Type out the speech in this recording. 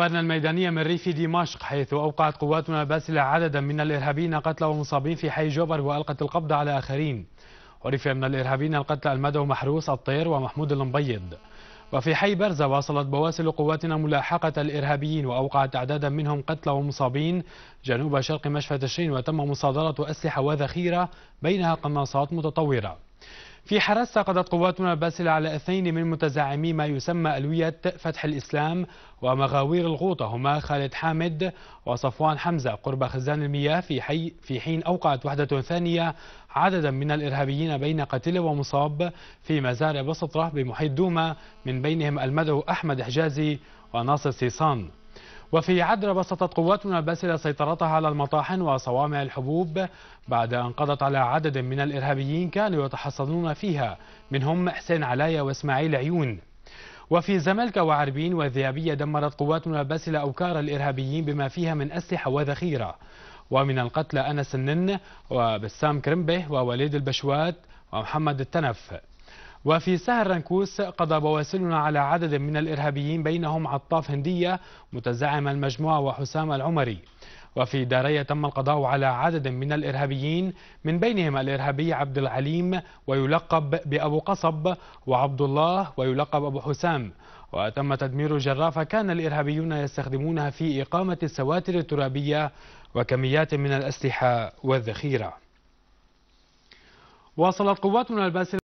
أخبارنا الميدانية من ريف دمشق حيث أوقعت قواتنا الباسلة عددا من الإرهابيين قتلى ومصابين في حي جوبر وألقت القبض على آخرين عرف من الإرهابيين القتلى المدعو محروس الطير ومحمود المبيض وفي حي برزة واصلت بواسل قواتنا ملاحقة الإرهابيين وأوقعت أعدادا منهم قتلى ومصابين جنوب شرق مشفى تشرين وتم مصادرة أسلحة وذخيرة بينها قناصات متطورة في حرس قضت قواتنا الباسلة على اثنين من متزعمي ما يسمى ألوية فتح الإسلام ومغاوير الغوطة هما خالد حامد وصفوان حمزة قرب خزان المياه في, حي في حين أوقعت وحدة ثانية عددا من الإرهابيين بين قتيل ومصاب في مزارع بسطرة بمحيط دوما من بينهم المدعو أحمد حجازي وناصر سيصان وفي عدن بسطت قواتنا الباسلة سيطرتها على المطاحن وصوامع الحبوب بعد أن قضت على عدد من الإرهابيين كانوا يتحصنون فيها منهم حسين علايا وإسماعيل عيون وفي زملكا وعربين والذئابية دمرت قواتنا الباسلة أوكار الإرهابيين بما فيها من أسلحة وذخيرة ومن القتلى أنس النن وبسام كرمبه ووليد البشوات ومحمد التنف وفي سهر رنكوس قضى بواسلنا على عدد من الإرهابيين بينهم عطاف هندية متزعم المجموعة وحسام العمري وفي دارية تم القضاء على عدد من الإرهابيين من بينهم الإرهابي عبد العليم ويلقب بأبو قصب وعبد الله ويلقب أبو حسام وتم تدمير جرافة كان الإرهابيون يستخدمونها في إقامة السواتر الترابية وكميات من الأسلحة والذخيرة واصلت قواتنا الباسلة